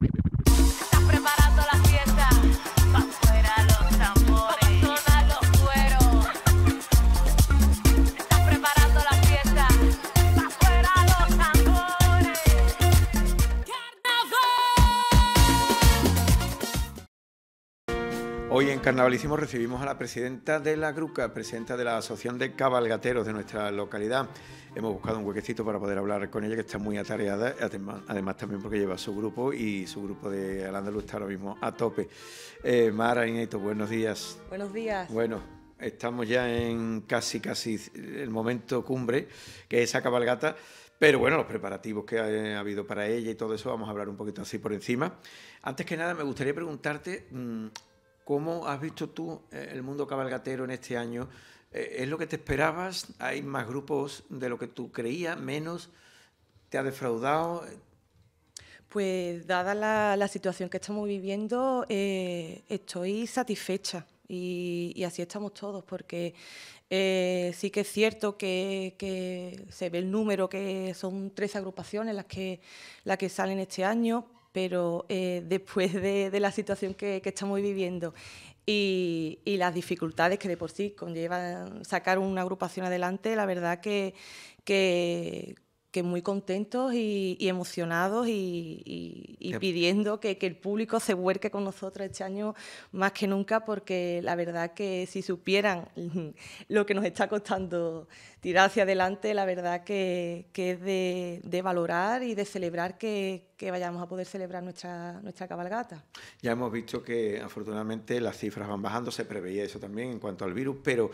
you Hoy en Carnavalísimo recibimos a la presidenta de la Gruca, presidenta de la Asociación de Cabalgateros de nuestra localidad. Hemos buscado un huequecito para poder hablar con ella, que está muy atareada, además también porque lleva su grupo y su grupo de Al está ahora mismo a tope. Eh, Mara y buenos días. Buenos días. Bueno, estamos ya en casi, casi el momento cumbre, que es esa cabalgata. Pero bueno, los preparativos que ha, eh, habido para ella y todo eso, vamos a hablar un poquito así por encima. Antes que nada, me gustaría preguntarte mm, ¿Cómo has visto tú eh, el mundo cabalgatero en este año? Eh, ¿Es lo que te esperabas? ¿Hay más grupos de lo que tú creías? ¿Menos? ¿Te ha defraudado? Pues dada la, situación que estamos viviendo, eh, estoy satisfecha y, así estamos todos, porque sí que es cierto que, se ve el número, que son tres agrupaciones las que, las que salen este año, pero eh, después de, la situación que, estamos viviendo y, las dificultades que de por sí conllevan sacar una agrupación adelante, la verdad que que muy contentos y, emocionados y, pidiendo que, el público se vuelque con nosotros este año más que nunca, porque la verdad que si supieran lo que nos está costando tirar hacia adelante, la verdad que, es de, valorar y de celebrar que, que, vayamos a poder celebrar nuestra, nuestra cabalgata. Ya hemos visto que afortunadamente las cifras van bajando, se preveía eso también en cuanto al virus, pero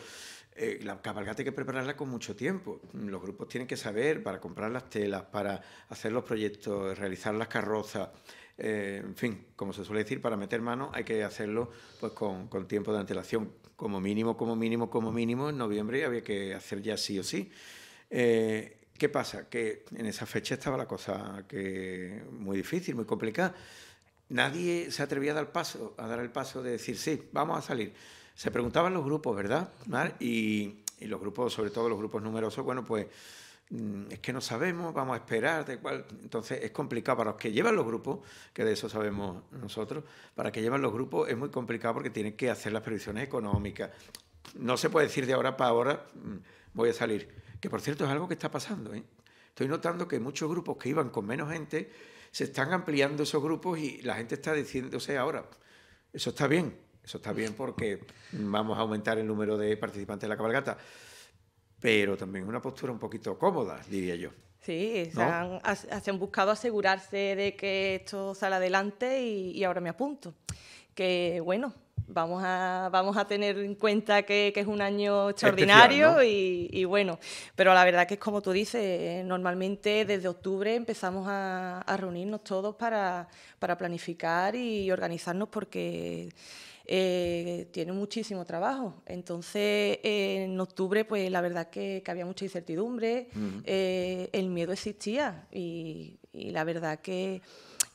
eh, la cabalgata hay que prepararla con mucho tiempo. Los grupos tienen que saber para comprar las telas, para hacer los proyectos, realizar las carrozas. Eh, en fin, como se suele decir, para meter mano hay que hacerlo pues con, tiempo de antelación. Como mínimo, como mínimo, como mínimo, en noviembre había que hacer ya sí o sí. Eh, ¿Qué pasa? Que en esa fecha estaba la cosa que muy difícil, muy complicada. Nadie se atrevía a dar paso, a dar el paso de decir sí, vamos a salir. Se preguntaban los grupos, ¿verdad, Y, los grupos, sobre todo los grupos numerosos, bueno, pues mm, es que no sabemos, vamos a esperar, de Entonces es complicado para los que llevan los grupos, que de eso sabemos nosotros, para que llevan los grupos es muy complicado porque tienen que hacer las previsiones económicas. No se puede decir de ahora para ahora mm, voy a salir, que por cierto es algo que está pasando. ¿eh? Estoy notando que muchos grupos que iban con menos gente se están ampliando esos grupos y la gente está diciéndose ahora, eso está bien, eso está bien porque vamos a aumentar el número de participantes de la cabalgata, pero también es una postura un poquito cómoda, diría yo. Sí, se, han, buscado asegurarse de que esto sale adelante y, ahora me apunto. Que bueno, vamos a, vamos a tener en cuenta que, es un año extraordinario y, bueno, pero la verdad que es como tú dices, normalmente desde octubre empezamos a, reunirnos todos para, para planificar y organizarnos porque eh, tiene muchísimo trabajo. Entonces, eh, en octubre, pues la verdad que, había mucha incertidumbre, eh, el miedo existía y, y la verdad que,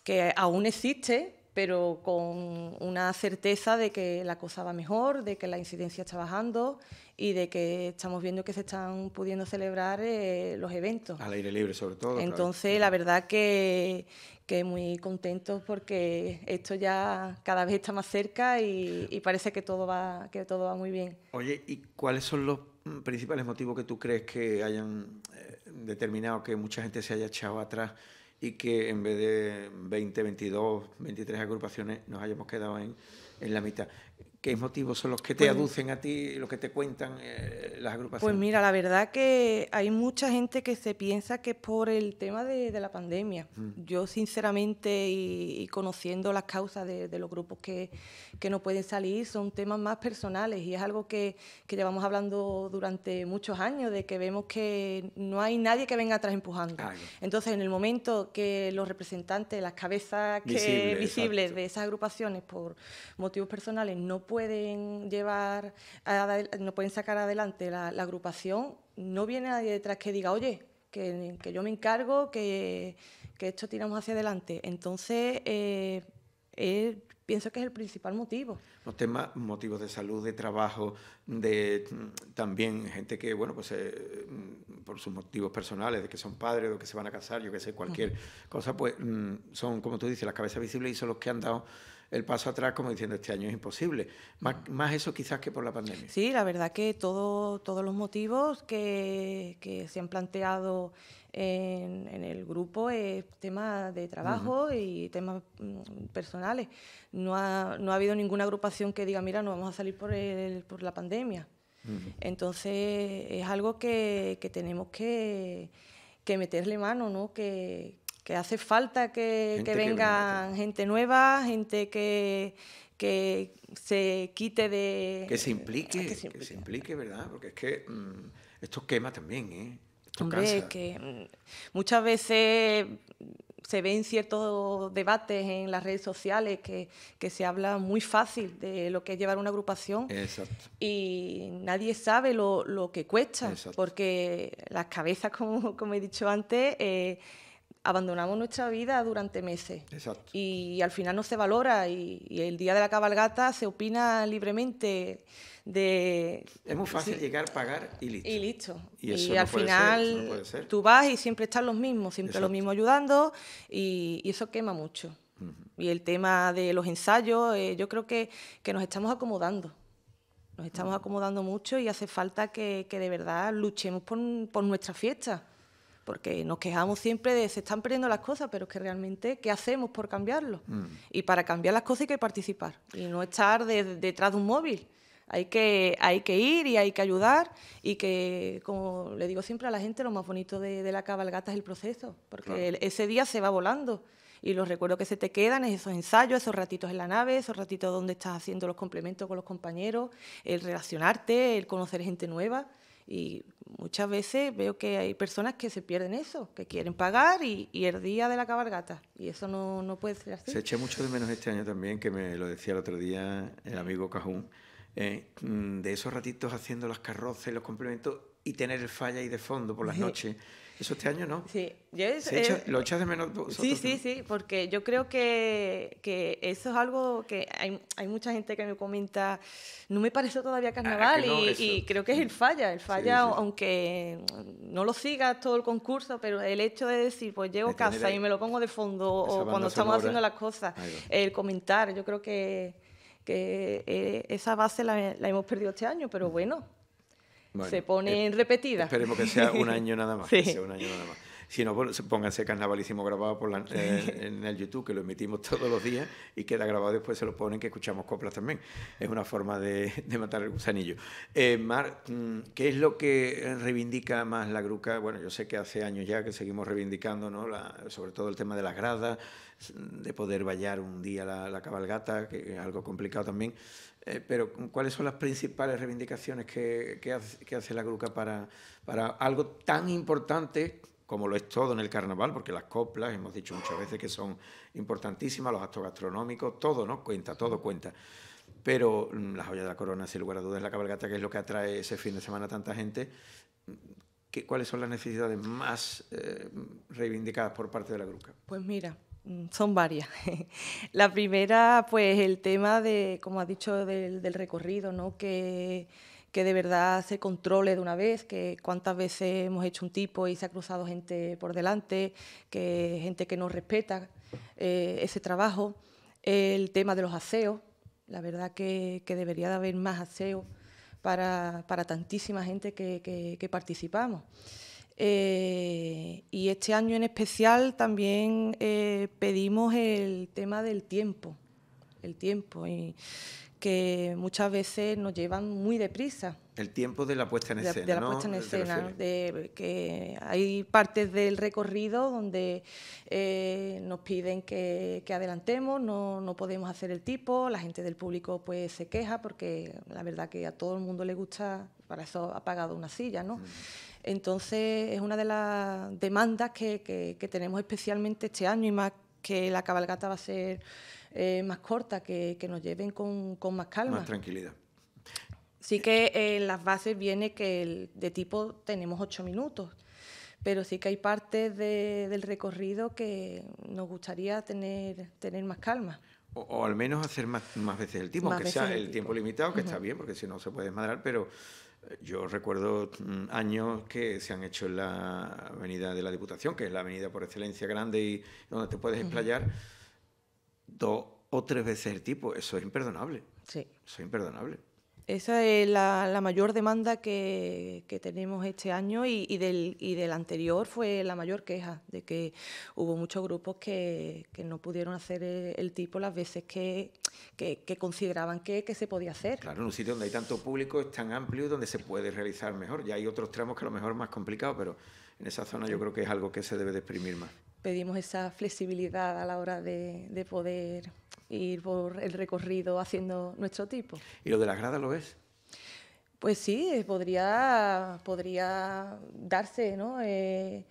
que aún existe, pero con una certeza de que la cosa va mejor, de que la incidencia está bajando y de que estamos viendo que se están pudiendo celebrar eh, los eventos. Al aire libre, sobre todo. Entonces, la verdad que, muy contentos porque esto ya cada vez está más cerca y, parece que todo, va, que todo va muy bien. Oye, ¿y cuáles son los principales motivos que tú crees que hayan eh, determinado que mucha gente se haya echado atrás? y que en vez de 20, 22, 23 agrupaciones nos hayamos quedado en, en la mitad. ¿Qué motivos son los que te pues aducen a ti, los que te cuentan eh, las agrupaciones? Pues mira, la verdad que hay mucha gente que se piensa que es por el tema de, la pandemia. Yo, sinceramente, y, conociendo las causas de, los grupos que, no pueden salir, son temas más personales y es algo que, llevamos hablando durante muchos años, de que vemos que no hay nadie que venga atrás empujando. Entonces, en el momento que los representantes, las cabezas visibles de esas agrupaciones por motivos personales no pueden pueden llevar, no pueden sacar adelante la, agrupación, no viene nadie detrás que diga, oye, que, que yo me encargo, que, esto tiramos hacia adelante. Entonces, eh, pienso que es el principal motivo. Los temas, motivos de salud, de trabajo, de mm, también gente que, bueno, pues eh, mm, por sus motivos personales, de que son padres, de que se van a casar, yo que sé, cualquier cosa, pues mm, son, como tú dices, las cabezas visibles y son los que han dado el paso atrás como diciendo este año es imposible. Más, eso quizás que por la pandemia. Sí, la verdad que todo, todos los motivos que, se han planteado en, el grupo es tema de trabajo y temas mm, personales. No ha, no ha habido ninguna agrupación que diga, mira, no vamos a salir por, por la pandemia. Entonces es algo que, que tenemos que, que meterle mano, ¿no? Que, que hace falta que, vengan gente nueva, gente que, se quite de... Que se implique, que se implique, ¿verdad? Porque es que mm, esto quema también, ¿eh? Hombre, que mm, muchas veces se ven ciertos debates en las redes sociales que, se habla muy fácil de lo que es llevar una agrupación Exacto. y nadie sabe lo, que cuesta, porque las cabezas, como, como, he dicho antes, eh, abandonamos nuestra vida durante meses. Exacto. Y al final no se valora y, el día de la cabalgata se opina libremente de... Es muy fácil llegar, pagar y listo. Y listo. Y, al final tú vas y siempre están los mismos, siempre lo los mismos ayudando y, eso quema mucho. Y el tema de los ensayos, eh, yo creo que, que nos estamos acomodando. Nos estamos acomodando mucho y hace falta que, que de verdad luchemos por, por nuestra fiesta porque nos quejamos siempre de se están perdiendo las cosas, pero es que realmente, ¿qué hacemos por cambiarlo? Mm. Y para cambiar las cosas hay que participar y no estar detrás de un móvil. Hay que, hay que ir y hay que ayudar y que, como le digo siempre a la gente, lo más bonito de, la cabalgata es el proceso, porque ese día se va volando y los recuerdos que se te quedan es esos ensayos, esos ratitos en la nave, esos ratitos donde estás haciendo los complementos con los compañeros, el relacionarte, el conocer gente nueva. Y muchas veces veo que hay personas que se pierden eso, que quieren pagar y, el día de la cabalgata. Y eso no, no, puede ser así. Se eché mucho de menos este año también, que me lo decía el otro día el amigo Cajún, eh, mm, de esos ratitos haciendo las carrozas y los complementos y tener el falla ahí de fondo por las noches eso este año no. Sí, es, eh, lo echas de menos Sí, sí, sí, porque yo creo que, eso es algo que hay, mucha gente que me comenta, no me parece todavía ah, carnaval y, creo que es el falla, el falla, aunque no lo sigas todo el concurso, pero el hecho de decir, pues llego a casa y me lo pongo de fondo o cuando estamos haciendo las cosas, el comentar, yo creo que, eh, esa base la, la hemos perdido este año, pero bueno se pone en repetida. Esperemos que sea un año nada más. Si no, pónganse carnavalísimo grabado por eh, en el YouTube, que lo emitimos todos los días y queda grabado después se lo ponen, que escuchamos coplas también. Es una forma de, de matar el gusanillo. Eh, Mar, mm, ¿qué es lo que reivindica más la gruca? Bueno, yo sé que hace años ya que seguimos reivindicando, ¿no? La, sobre todo el tema de las gradas, de poder vallar un día la, la cabalgata, que es algo complicado también. Eh, pero ¿cuáles son las principales reivindicaciones que, hace, la Gruca para, algo tan importante como lo es todo en el carnaval, porque las coplas, hemos dicho muchas veces que son importantísimas, los actos gastronómicos, todo, ¿no? Cuenta, todo cuenta. Pero mm, la joya de la corona, sin lugar a dudas, la cabalgata, que es lo que atrae ese fin de semana a tanta gente. Mm, ¿Cuáles son las necesidades más eh, reivindicadas por parte de la gruca? Pues mira, Mm, son varias. La primera, pues el tema de, como ha dicho, del, recorrido, ¿no? Que, que, de verdad se controle de una vez, que cuántas veces hemos hecho un tipo y se ha cruzado gente por delante, que gente que no respeta eh, ese trabajo. El tema de los aseos, la verdad que, debería de haber más aseos para, tantísima gente que participamos. Eh, y este año en especial también eh, pedimos el tema del tiempo, el tiempo, y que muchas veces nos llevan muy deprisa. El tiempo de la puesta en escena. De, de la puesta en escena, de que hay partes del recorrido donde eh, nos piden que, adelantemos, no, podemos hacer el tipo, la gente del público pues se queja porque la verdad que a todo el mundo le gusta, para eso ha pagado una silla, ¿no? Mm. Entonces es una de las demandas que, tenemos especialmente este año y más que la cabalgata va a ser eh, más corta, que, nos lleven con, más calma. Más tranquilidad. Sí que eh, en las bases viene que el, de tipo tenemos ocho minutos, pero sí que hay partes del recorrido que nos gustaría tener, tener más calma. O, al menos hacer más, veces el tiempo, que aunque sea el tiempo. limitado, que está bien, porque si no se puede desmadrar, pero yo recuerdo mm, años que se han hecho en la avenida de la Diputación, que es la avenida por excelencia grande y donde te puedes explayar, dos o tres veces el tipo. Eso es imperdonable. Sí. Eso es imperdonable. Esa es la, mayor demanda que, tenemos este año y, del, anterior fue la mayor queja, de que hubo muchos grupos que, no pudieron hacer el, tipo las veces que, consideraban que, se podía hacer. Claro, en un sitio donde hay tanto público es tan amplio y donde se puede realizar mejor. Ya hay otros tramos que a lo mejor más complicados, pero en esa zona yo creo que es algo que se debe de exprimir más pedimos esa flexibilidad a la hora de, poder ir por el recorrido haciendo nuestro tipo. ¿Y lo de las grada lo es? Pues sí, eh, podría, podría darse, ¿no? Eh,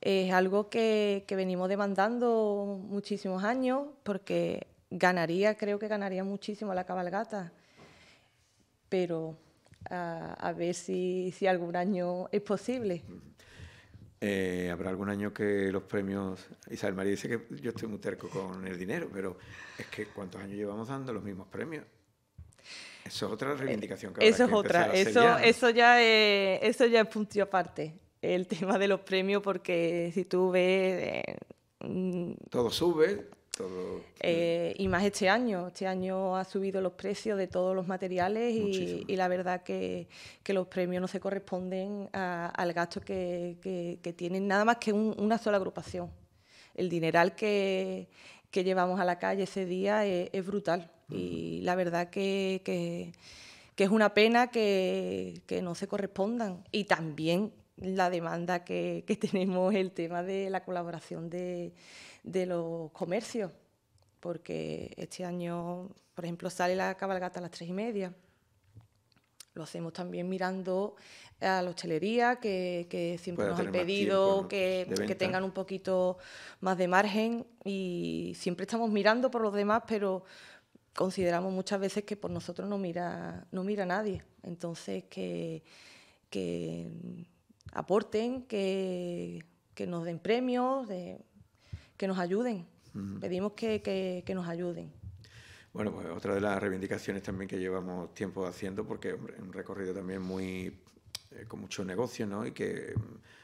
es algo que, venimos demandando muchísimos años porque ganaría, creo que ganaría muchísimo la cabalgata, pero a, ver si, si, algún año es posible. Eh, habrá algún año que los premios. Isabel María dice que yo estoy muy terco con el dinero, pero es que ¿cuántos años llevamos dando los mismos premios? Eso es otra reivindicación que Eso es otra. Eso, ya, eh, eso, ya es, eso ya es punto aparte. El tema de los premios, porque si tú ves. Eh, mm, todo sube, eh, y más este año. Este año ha subido los precios de todos los materiales y, la verdad que, que, los premios no se corresponden al gasto que, que, tienen nada más que una sola agrupación. El dineral que, llevamos a la calle ese día es, brutal y la verdad que, es una pena que, no se correspondan. Y también la demanda que, que tenemos, el tema de la colaboración de de los comercios, porque este año, por ejemplo, sale la cabalgata a las tres y media. Lo hacemos también mirando a la hostelería, que, siempre nos han pedido que, tengan un poquito más de margen y siempre estamos mirando por los demás, pero consideramos muchas veces que por nosotros no mira, no mira nadie. Entonces, que, aporten, que, que nos den premios, de, que nos ayuden. Pedimos que, nos ayuden. Bueno, pues otra de las reivindicaciones también que llevamos tiempo haciendo, porque es un recorrido también muy eh, con mucho negocio, ¿no? Y que mm,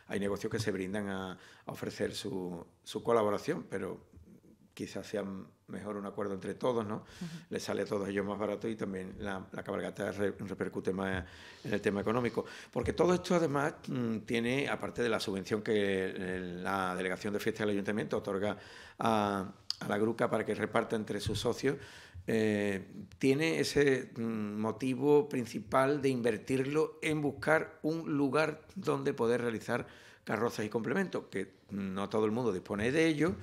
hay negocios que se brindan a, a ofrecer su, su, colaboración, pero quizás sean mejor un acuerdo entre todos, ¿no? Le sale a todos ellos más barato y también la, cabalgata repercute más en el tema económico. Porque todo esto además mm, tiene, aparte de la subvención que eh, la Delegación de Fiestas del Ayuntamiento otorga a, la gruca para que reparta entre sus socios, eh, tiene ese mm, motivo principal de invertirlo en buscar un lugar donde poder realizar carrozas y complementos, que no todo el mundo dispone de ello.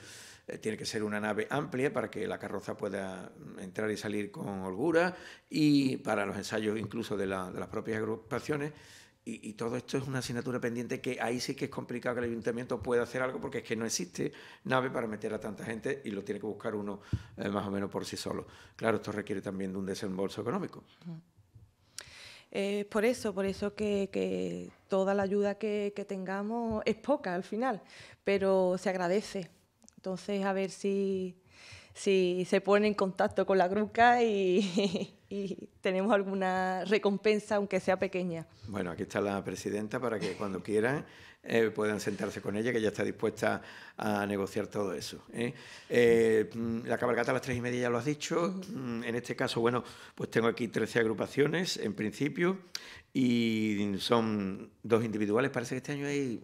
Eh, tiene que ser una nave amplia para que la carroza pueda mm, entrar y salir con holgura y para los ensayos incluso de, las propias agrupaciones. Y, todo esto es una asignatura pendiente que ahí sí que es complicado que el ayuntamiento pueda hacer algo porque es que no existe nave para meter a tanta gente y lo tiene que buscar uno eh, más o menos por sí solo. Claro, esto requiere también de un desembolso económico. Eh, por eso, por eso que, toda la ayuda que, tengamos es poca al final, pero se agradece entonces, a ver si, si se pone en contacto con la Gruca y, tenemos alguna recompensa, aunque sea pequeña. Bueno, aquí está la presidenta para que cuando quieran eh, puedan sentarse con ella, que ya está dispuesta a negociar todo eso. ¿eh? Eh, mm, la cabalgata a las tres y media ya lo has dicho. Mm, en este caso, bueno, pues tengo aquí 13 agrupaciones en principio y son dos individuales. Parece que este año hay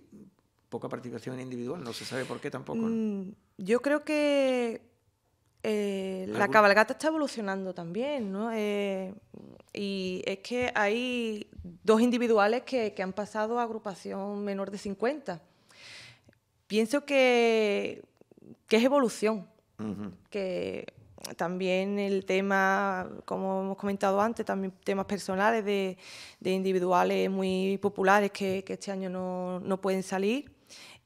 poca participación individual, no se sabe por qué tampoco. Mm, yo creo que eh, la cabalgata está evolucionando también, eh, y es que hay dos individuales que, han pasado a agrupación menor de 50. Pienso que, que es evolución, que también el tema, como hemos comentado antes, también temas personales de, de individuales muy populares que, este año no, no, pueden salir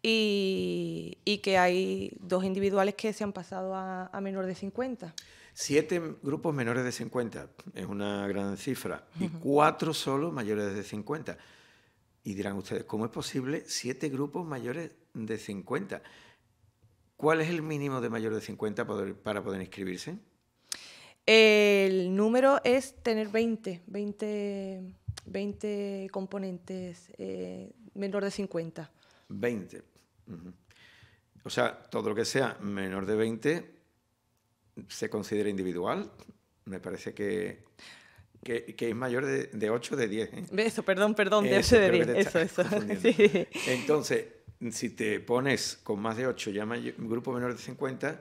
y, que hay dos individuales que se han pasado a, menor de 50. Siete grupos menores de 50, es una gran cifra, y cuatro solo mayores de 50. Y dirán ustedes, ¿cómo es posible siete grupos mayores de 50? ¿Cuál es el mínimo de mayor de 50 para poder inscribirse? El número es tener 20, 20, 20 componentes eh, menor de 50. 20. O sea, todo lo que sea menor de 20 se considera individual. Me parece que, que, es mayor de, de, 8 de 10. ¿eh? Eso, perdón, perdón, de 8 de 10. Entonces, si te pones con más de 8 ya mayor, grupo menor de 50,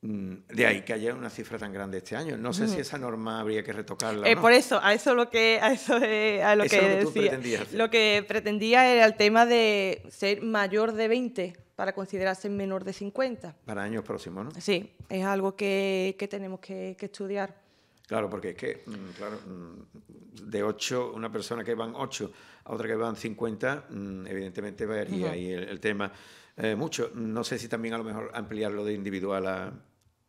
Mm, de ahí que haya una cifra tan grande este año. No sé si esa norma habría que retocarla. Eh, por eso, a eso lo que a eso eh, lo que, decía. Lo que pretendía era el tema de ser mayor de 20 para considerarse menor de 50. Para años próximos, ¿no? Sí, es algo que, tenemos que, estudiar. Claro, porque es que, mm, claro, mm, de 8, una persona que van 8 a otra que van 50, evidentemente varía ahí el, tema eh, mucho. No sé si también a lo mejor ampliarlo de individual a,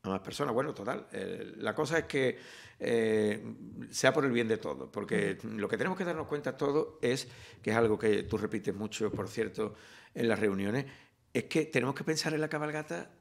más personas. Bueno, total. Eh, la cosa es que eh, sea por el bien de todos, porque lo que tenemos que darnos cuenta todos es, que es algo que tú repites mucho, por cierto, en las reuniones, es que tenemos que pensar en la cabalgata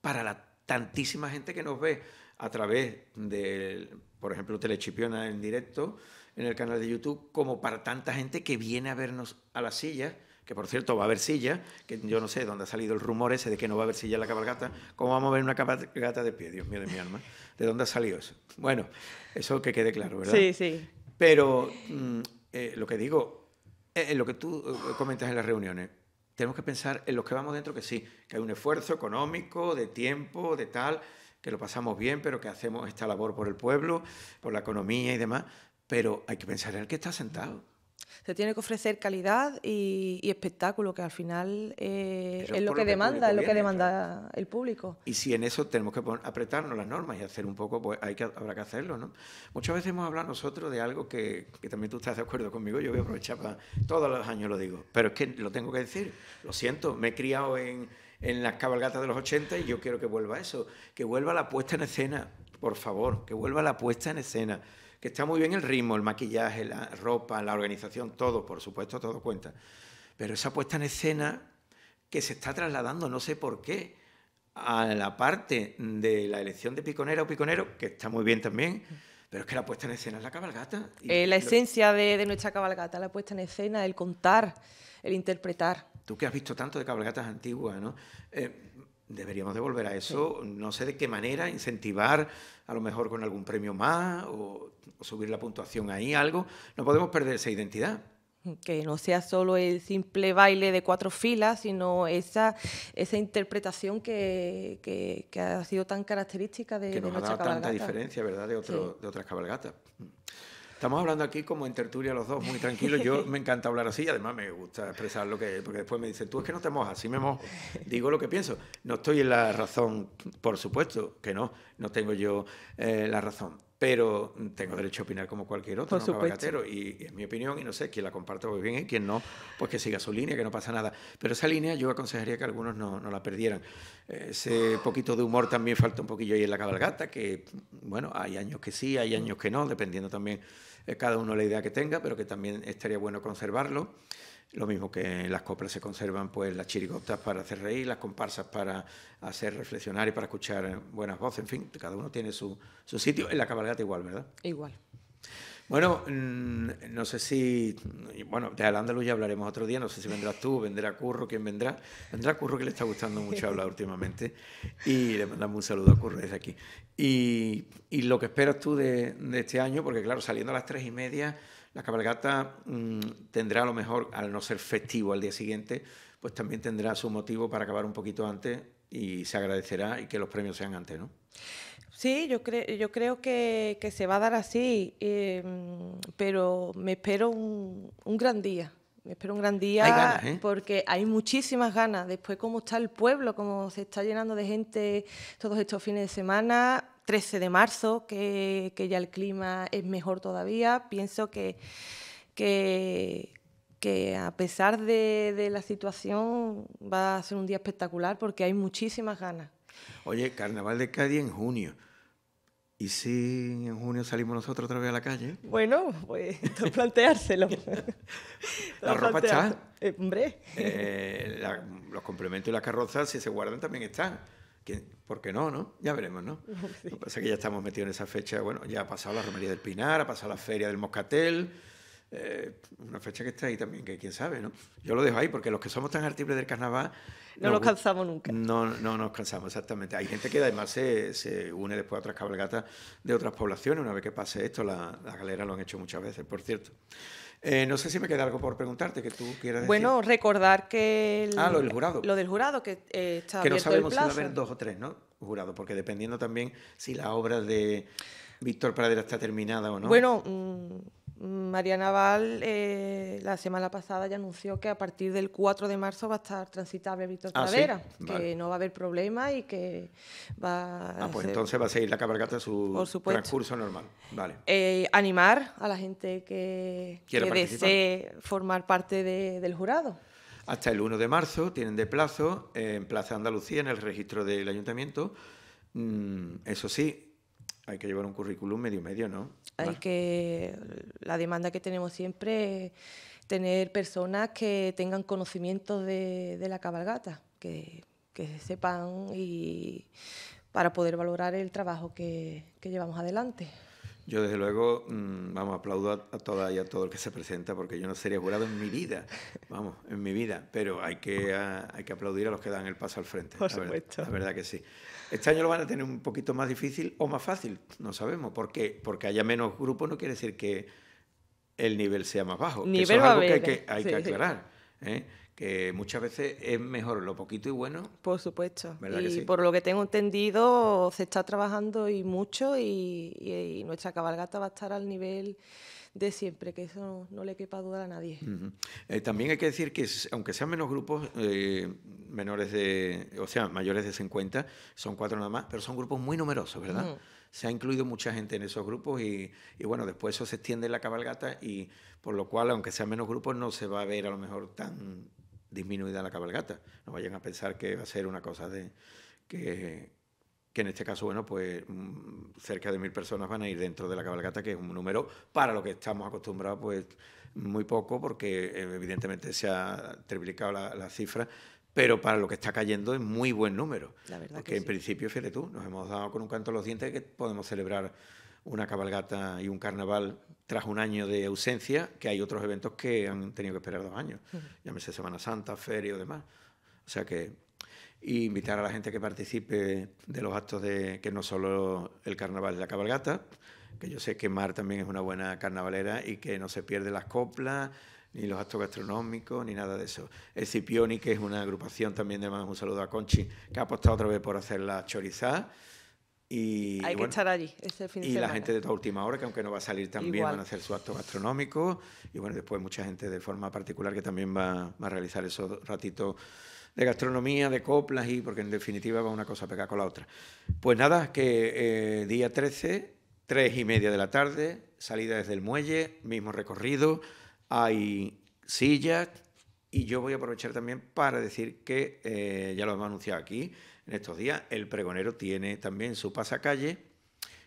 para la tantísima gente que nos ve a través de, por ejemplo, Telechipiona en directo en el canal de YouTube, como para tanta gente que viene a vernos a las sillas que por cierto va a haber silla, que yo no sé dónde ha salido el rumor ese de que no va a haber silla en la cabalgata, ¿cómo vamos a ver una cabalgata de pie? Dios mío de mi alma, ¿de dónde ha salido eso? Bueno, eso que quede claro, ¿verdad? Sí, sí. Pero mm, eh, lo que digo, en eh, eh, lo que tú comentas en las reuniones, tenemos que pensar en los que vamos dentro que sí, que hay un esfuerzo económico, de tiempo, de tal, que lo pasamos bien, pero que hacemos esta labor por el pueblo, por la economía y demás, pero hay que pensar en el que está sentado se tiene que ofrecer calidad y, espectáculo, que al final eh, es, lo que, demanda, es lo que demanda el público. Y si en eso tenemos que apretarnos las normas y hacer un poco, pues hay que, habrá que hacerlo, ¿no? Muchas veces hemos hablado nosotros de algo que, también tú estás de acuerdo conmigo, yo voy a aprovechar para, todos los años lo digo, pero es que lo tengo que decir, lo siento, me he criado en, en las cabalgatas de los 80 y yo quiero que vuelva eso, que vuelva la puesta en escena, por favor, que vuelva la puesta en escena que está muy bien el ritmo, el maquillaje, la ropa, la organización, todo, por supuesto, todo cuenta. Pero esa puesta en escena que se está trasladando, no sé por qué, a la parte de la elección de piconera o piconero, que está muy bien también, pero es que la puesta en escena es la cabalgata. la esencia de, nuestra cabalgata, la puesta en escena, el contar, el interpretar. Tú que has visto tanto de cabalgatas antiguas, ¿no? Eh, deberíamos de volver a eso, no sé de qué manera, incentivar a lo mejor con algún premio más o, subir la puntuación ahí, algo. No podemos perder esa identidad que no sea solo el simple baile de cuatro filas, sino esa, esa interpretación que, ha sido tan característica de, que nos ha dado tanta diferencia, ¿verdad?, de, otro, de otras cabalgatas. Estamos hablando aquí como en tertulia los dos, muy tranquilos. Yo me encanta hablar así además me gusta expresar lo que... Porque después me dicen, tú es que no te mojas, sí me mojo. Digo lo que pienso. No estoy en la razón, por supuesto que no, no tengo yo eh, la razón pero mm, tengo derecho a opinar como cualquier otro, cabalgatero, y, en es mi opinión y no sé, quien la comparte pues muy bien y quien no, pues que siga su línea, que no pasa nada. Pero esa línea yo aconsejaría que algunos no, la perdieran. Ese poquito de humor también falta un poquillo ahí en la cabalgata, que mm, bueno, hay años que sí, hay años que no, dependiendo también eh, cada uno la idea que tenga, pero que también estaría bueno conservarlo. Lo mismo que en las coplas se conservan pues las chirigotas para hacer reír, las comparsas para hacer reflexionar y para escuchar buenas voces, en fin, cada uno tiene su, sitio. En la cabalgata igual, ¿verdad? Igual. Bueno, mm, no sé si. Bueno, de Al-Ándalus ya hablaremos otro día. No sé si vendrás tú, vendrá Curro, quién vendrá. Vendrá Curro, que le está gustando mucho hablar últimamente. Y le mandamos un saludo a Curro desde aquí. Y, lo que esperas tú de, de, este año, porque claro, saliendo a las tres y media la cabalgata mm, tendrá a lo mejor, al no ser festivo al día siguiente, pues también tendrá su motivo para acabar un poquito antes y se agradecerá y que los premios sean antes, ¿no? Sí, yo, creo yo creo que, se va a dar así, em, pero me espero un, gran día. Me espero un gran día ¿eh? porque hay muchísimas ganas. Después, cómo está el pueblo, cómo se está llenando de gente todos estos fines de semana, 13 de marzo, que, ya el clima es mejor todavía. Pienso que, que, que a pesar de, la situación va a ser un día espectacular porque hay muchísimas ganas. Oye, Carnaval de Cádiz en junio. ¿Y si en junio salimos nosotros otra vez a la calle? Bueno, pues planteárselo. ¿La ropa está? Eh, hombre. Eh, los complementos y las carrozas, si se guardan, también están. ¿Por qué no, no? Ya veremos, ¿no? Lo que pasa es que ya estamos metidos en esa fecha. Bueno, ya ha pasado la Romería del Pinar, ha pasado la Feria del Moscatel, eh, una fecha que está ahí también, que quién sabe, ¿no? Yo lo dejo ahí porque los que somos tan artículos del carnaval... No nos, cansamos nunca. No, no nos cansamos, exactamente. Hay gente que además se, une después a otras cabalgatas de otras poblaciones. Una vez que pase esto, la, la galera lo han hecho muchas veces, por cierto. Eh, no sé si me queda algo por preguntarte que tú quieras decir. Bueno, recordar que... ah, lo del jurado. Lo del jurado, que eh, está Que no sabemos si va a haber dos o tres, ¿no? Jurado, porque dependiendo también si la obra de Víctor Pradera está terminada o no. Bueno... Mm, María Naval eh, la semana pasada ya anunció que a partir del 4 de marzo va a estar transitable Víctor ah, que no va a haber problema y que va ah, pues entonces va a seguir la cabalgata su transcurso normal. Vale. Eh, animar a la gente que, desee formar parte del jurado. Hasta el 1 de marzo tienen de plazo eh, en Plaza Andalucía, en el registro del ayuntamiento. Mm, eso sí, hay que llevar un currículum medio medio, ¿no? Hay que. La demanda que tenemos siempre tener personas que tengan conocimiento de, la cabalgata, que, que, sepan y para poder valorar el trabajo que, llevamos adelante. Yo desde luego, mm, vamos, aplaudo a, a todas y a todo el que se presenta porque yo no sería jurado en mi vida vamos, en mi vida, pero hay que, que aplaudir a los que dan el paso al frente. Por la supuesto. Verdad, verdad que sí. Este año lo van a tener un poquito más difícil o más fácil, no sabemos, porque, porque haya menos grupos no quiere decir que el nivel sea más bajo. Nivel Eso es algo que hay que, ¿eh? aclarar. ¿eh? que muchas veces es mejor lo poquito y bueno. Por supuesto. y por lo que tengo entendido, se está trabajando y mucho y, nuestra cabalgata va a estar al nivel de siempre, que eso no, le quepa duda a nadie. Eh, también hay que decir que aunque sean menos grupos, eh, menores de, o sea, mayores de 50, son cuatro nada más, pero son grupos muy numerosos, ¿verdad? se ha incluido mucha gente en esos grupos y, y, bueno, después eso se extiende en la cabalgata y por lo cual, aunque sean menos grupos, no se va a ver a lo mejor tan disminuida la cabalgata. No vayan a pensar que va a ser una cosa de que, que, en este caso, bueno, pues mm, cerca de mil personas van a ir dentro de la cabalgata, que es un número para lo que estamos acostumbrados, pues muy poco, porque eh, evidentemente se ha triplicado la, cifra, pero para lo que está cayendo es muy buen número. La verdad porque que en principio, fíjate tú, nos hemos dado con un canto los dientes que podemos celebrar una cabalgata y un carnaval tras un año de ausencia, que hay otros eventos que han tenido que esperar dos años, ya me llámese Semana Santa, feria o demás. O sea que invitar a la gente que participe de los actos de que no solo el carnaval de la cabalgata, que yo sé que Mar también es una buena carnavalera y que no se pierde las coplas, ni los actos gastronómicos, ni nada de eso. El Cipioni, que es una agrupación también, de más un saludo a Conchi, que ha apostado otra vez por hacer la chorizá y, Hay que allí Y la gente de toda última hora, que aunque no va a salir también, van a hacer su acto gastronómico. Y bueno, después mucha gente de forma particular que también va, a realizar esos ratitos de gastronomía, de coplas, y porque en definitiva va una cosa a pegar con la otra. Pues nada, que eh, día 13, 3 y media de la tarde, salida desde el muelle, mismo recorrido, hay sillas, y yo voy a aprovechar también para decir que, eh, ya lo hemos anunciado aquí, en estos días. El pregonero tiene también su pasacalle,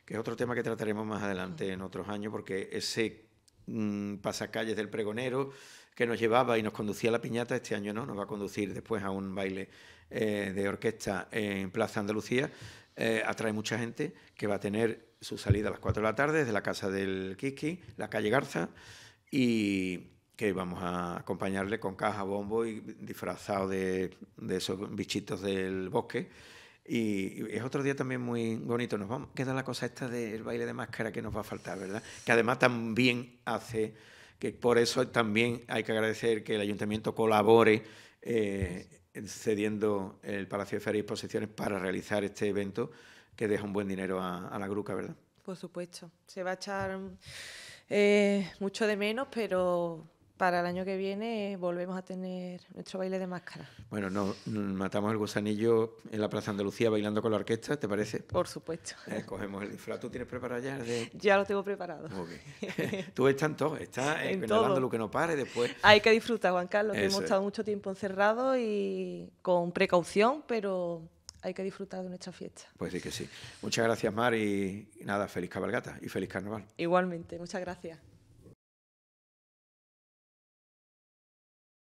que es otro tema que trataremos más adelante en otros años, porque ese mm, pasacalle del pregonero que nos llevaba y nos conducía a la piñata, este año no, nos va a conducir después a un baile eh, de orquesta en Plaza Andalucía, eh, atrae mucha gente que va a tener su salida a las 4 de la tarde desde la casa del Kiki, la calle Garza, y que vamos a acompañarle con caja, bombo y disfrazado de, esos bichitos del bosque. Y es otro día también muy bonito. Nos vamos, queda la cosa esta del baile de máscara que nos va a faltar, ¿verdad? Que además también hace, que por eso también hay que agradecer que el ayuntamiento colabore eh, cediendo el Palacio de Feria y Exposiciones para realizar este evento que deja un buen dinero a, la gruca, ¿verdad? Por supuesto, se va a echar eh, mucho de menos, pero para el año que viene volvemos a tener nuestro baile de máscara. Bueno, nos mm, matamos el gusanillo en la Plaza Andalucía bailando con la orquesta, ¿te parece? Por supuesto. Eh, cogemos el disfraz. ¿Tú tienes preparado ya? Ya lo tengo preparado. Tú estás en todo, estás en, todo. que no pare después. Hay que disfrutar, Juan Carlos, hemos estado mucho tiempo encerrados y con precaución, pero hay que disfrutar de nuestra fiesta. Pues sí que sí. Muchas gracias, Mar, y nada, feliz cabalgata y feliz carnaval. Igualmente, muchas gracias.